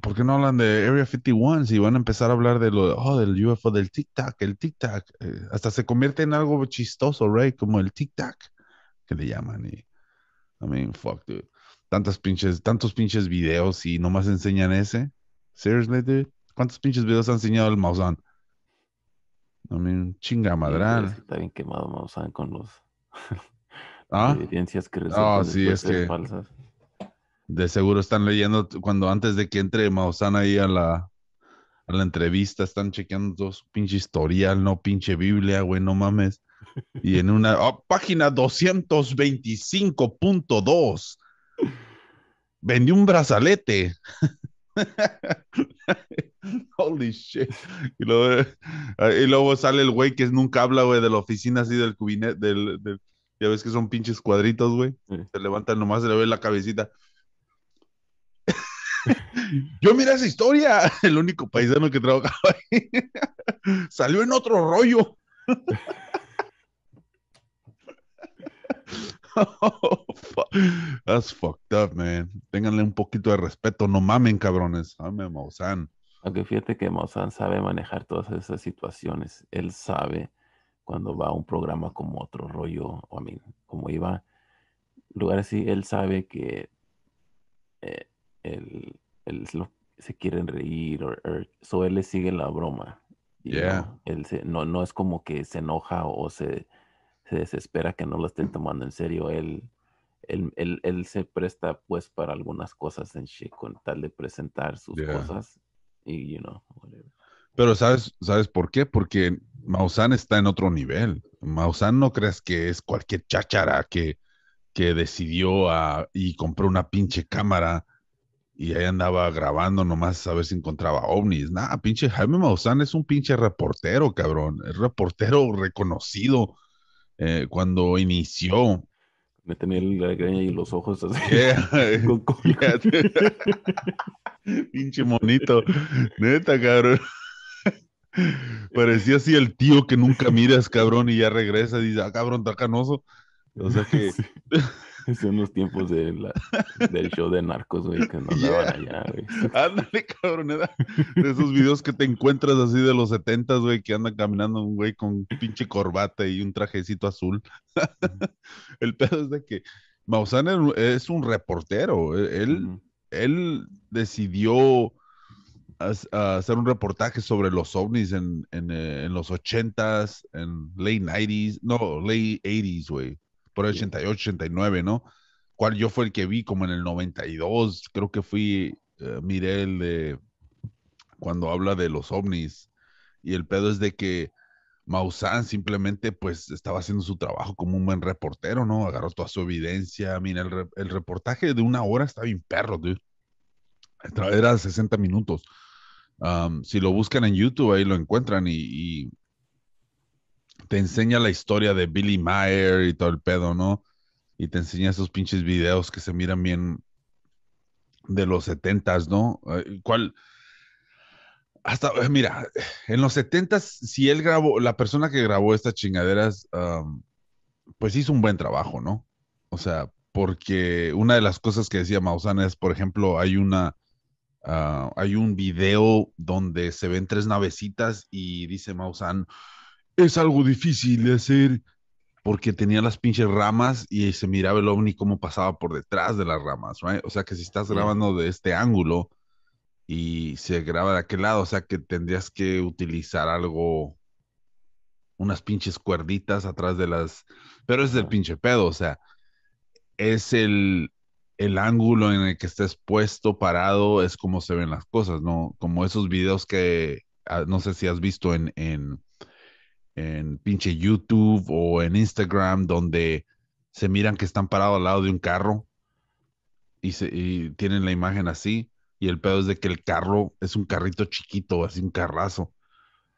¿por qué no hablan de Area 51 si van a empezar a hablar de lo oh, del UFO, del tic-tac, el tic-tac? Eh, hasta se convierte en algo chistoso, right? Como el tic-tac, que le llaman. Y, I mean, fuck, dude. Tantas pinches, tantos pinches videos y nomás enseñan ese. Seriously, dude. ¿Cuántos pinches videos ha enseñado el Mausan? I mean, chinga madral. está bien quemado Mausan con los... ¿Ah? evidencias que ah, resultan sí, es falsas. De seguro están leyendo cuando antes de que entre Maussan ahí a la, a la entrevista, están chequeando dos su pinche historial, no pinche Biblia, güey, no mames. Y en una oh, página 225.2 vendió un brazalete. Holy shit. Eh, y luego, sale el güey que nunca habla, güey, de la oficina así del cubinete, del, ya ves que son pinches cuadritos, güey. Se levantan nomás, se le ve la cabecita. Yo mira esa historia, el único paisano que trabajaba ahí. Salió en otro rollo. That's fucked up, man. Ténganle un poquito de respeto, no mamen, cabrones. Mame Maussan. Aunque fíjate que Maussan sabe manejar todas esas situaciones. Él sabe cuando va a un programa como otro rollo, o a mí, como iba lugar así, él sabe que eh, el, el, se quieren reír, o so él le sigue la broma. Y no, él no, no es como que se enoja o se, se desespera que no lo estén tomando en serio. Él, él, se presta pues para algunas cosas en shit con tal de presentar sus cosas y, you know, Pero ¿sabes, ¿sabes por qué? Porque Maussan está en otro nivel. Maussan no creas que es cualquier cháchara que, que decidió a, ah, y compró una pinche cámara y ahí andaba grabando nomás a ver si encontraba ovnis. Nah, pinche Jaime Maussan es un pinche reportero, cabrón. Es reportero reconocido eh, cuando inició. Me tenía la greña y los ojos así. Eh, pinche monito. Neta, cabrón. Parecía así el tío que nunca miras, cabrón, y ya regresa y dice, ah, cabrón, está canoso. O sea que... Son los tiempos del show de narcos, güey, que no daban allá, güey. Ándale, cabroneda. De esos videos que te encuentras así de los setentas, güey, que anda caminando un güey con pinche corbata y un trajecito azul. El pedo es de que Maussan es un reportero. E-, él, él decidió hacer un reportaje sobre los ovnis en, eh, los ochentas, en late 90 no, late 80s, güey. 88, 89, ¿no? ¿Cuál yo fue el que vi como en el 92, creo que fui, eh, mire el de cuando habla de los ovnis y el pedo es de que Maussan simplemente pues estaba haciendo su trabajo como un buen reportero, ¿no? Agarró toda su evidencia, mira, el, el reportaje de una hora estaba bien perro, dude. Era 60 minutos. si lo buscan en YouTube, ahí lo encuentran y te enseña la historia de Billy Mayer y todo el pedo, ¿no? Y te enseña esos pinches videos que se miran bien de los setentas, ¿no? Eh, ¿Cuál? Hasta, eh, mira, en los setentas, si él grabó, la persona que grabó estas chingaderas, pues hizo un buen trabajo, ¿no? O sea, porque una de las cosas que decía Maussan es, por ejemplo, hay una, ah, hay un video donde se ven tres navecitas y dice Maussan, es algo difícil de hacer porque tenía las pinches ramas y se miraba el ovni como pasaba por detrás de las ramas, right? O sea que si estás grabando de este ángulo y se graba de aquel lado, o sea que tendrías que utilizar algo, unas pinches cuerditas atrás de las, pero es el pinche pedo, o sea, es el, ángulo en el que estés puesto, parado, es como se ven las cosas, ¿no? Como esos videos que ah, no sé si has visto en en pinche YouTube o en Instagram donde se miran que están parados al lado de un carro y, se, tienen la imagen así. Y el pedo es de que el carro es un carrito chiquito, así un carrazo.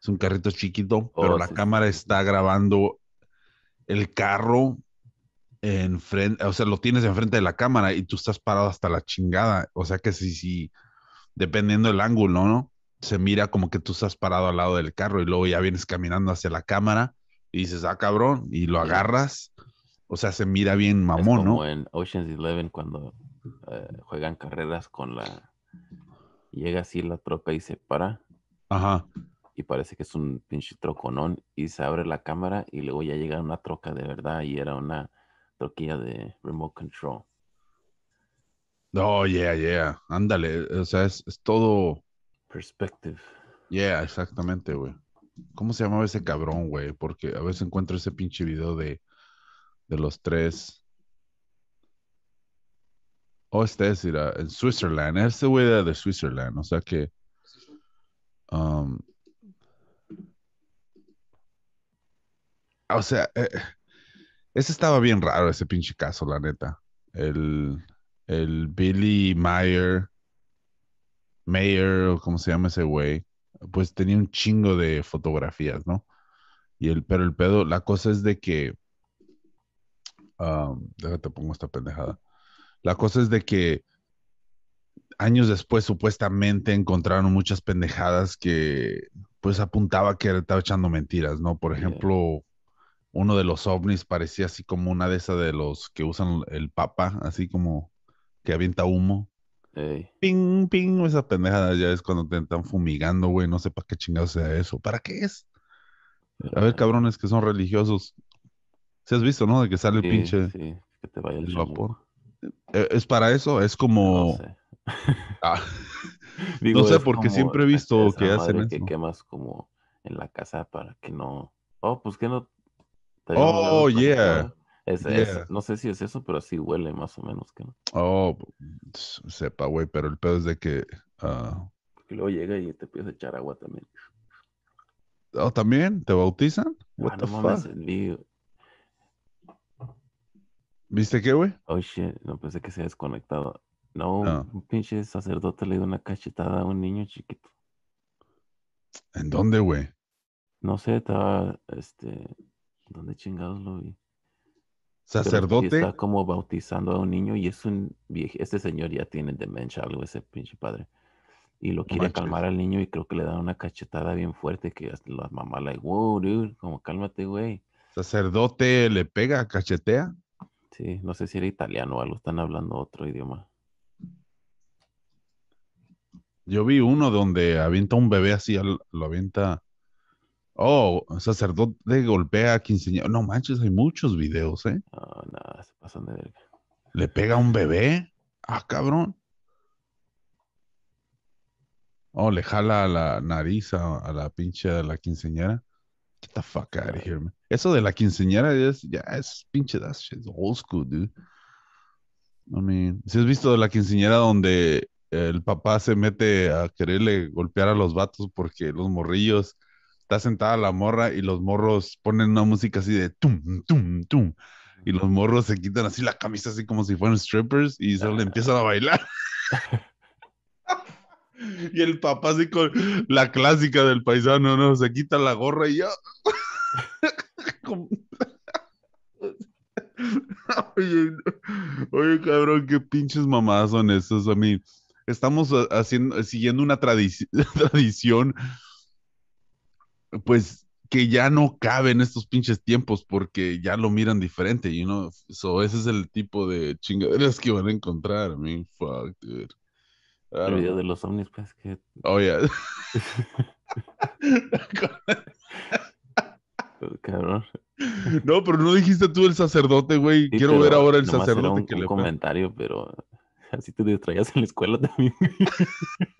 Es un carrito chiquito, pero oh, la cámara está grabando el carro en frente, o sea, lo tienes enfrente de la cámara y tú estás parado hasta la chingada. O sea que si, si dependiendo del ángulo, ¿no? se mira como que tú estás parado al lado del carro y luego ya vienes caminando hacia la cámara y dices, ah, cabrón, y lo agarras. O sea, se mira bien mamón, como ¿no? En Ocean's Eleven cuando eh, juegan carreras con la... Llega así la troca y se para. Ajá. Y parece que es un pinche troconón y se abre la cámara y luego ya llega una troca de verdad y era una troquilla de remote control. Oh, yeah, yeah. Ándale. O sea, es todo Perspective. Yeah, exactamente, güey. ¿Cómo se llamaba ese cabrón, güey? Porque a veces encuentro ese pinche video de, de los tres. Oh, este es era, en Switzerland. Ese güey de Switzerland. O sea que. Um, o sea, eh, ese estaba bien raro, ese pinche caso, la neta. El, el Billy Meyer Mayer o como se llama ese güey, pues tenía un chingo de fotografías, ¿no? Y el, pero el pedo, la cosa es de que, déjate pongo esta pendejada, la cosa es de que años después supuestamente encontraron muchas pendejadas que pues apuntaba que estaba echando mentiras, ¿no? Por ejemplo, uno de los ovnis parecía así como una de esas de los que usan el papa, así como que avienta humo. Ping, ping, esa pendejada ya es cuando te están fumigando, güey, no sé para qué chingados sea eso. ¿Para qué es? A ver, cabrones que son religiosos. Si has visto, ¿no? De que sale el pinche... Sí, vaya el, vapor. E, ¿Es para eso? Es como... No sé. Ah. porque siempre he visto que hacen que quemas como en la casa para que no... Oh, pues que no... oh, yeah no sé si es eso, pero así huele más o menos. que no. Oh, sepa, güey, pero el pedo es de que. Porque ah luego llega y te empieza a echar agua también. Oh, también, ¿te bautizan? Ah, ¿Viste qué, güey? Oh no pensé que se ha desconectado. No, ah. un pinche sacerdote le dio una cachetada a un niño chiquito. ¿En dónde, güey? No sé, estaba, este, ¿dónde chingados lo vi? sacerdote. está como bautizando a un niño y es un viejo. Este señor ya tiene demencia, algo ese pinche padre. Y lo quiere calmar al niño y creo que le da una cachetada bien fuerte que las la mamá le, like, wow, dude, como cálmate, güey. Sacerdote le pega, cachetea. Sí, no sé si era italiano o algo, están hablando otro idioma. Yo vi uno donde avienta un bebé así, lo avienta Oh, sacerdote golpea a quinceañera. No manches, hay muchos videos, ¿eh? No, no, se pasan de verga. ¿Le pega a un bebé? Ah, cabrón. Oh, le jala la nariz a, la pinche de la quinceañera. Get the fuck out of here, man. Eso de la quinceañera es, ya es pinche, that old school, dude. I mean, si has visto de la quinceñera donde el papá se mete a quererle golpear a los vatos porque los morrillos está sentada la morra y los morros ponen una música así de tum, tum, tum. Y los morros se quitan así la camisa, así como si fueran strippers, y se le empiezan a bailar. y el papá, así con la clásica del paisano, ¿no? Se quita la gorra y ya. oye, oye, cabrón, qué pinches mamadas son esos. A mí, estamos eh, haciendo, siguiendo una tradición pues que ya no cabe en estos pinches tiempos porque ya lo miran diferente, y you no, know? so ese es el tipo de chingaderas que van a encontrar, I fuck, dude. El video de los ovnis, pues, que... Oh, yeah. Cabrón. No, pero no dijiste tú el sacerdote, güey. Quiero ver ahora el sacerdote un, que un le comentario, pero así te distraías en la escuela también.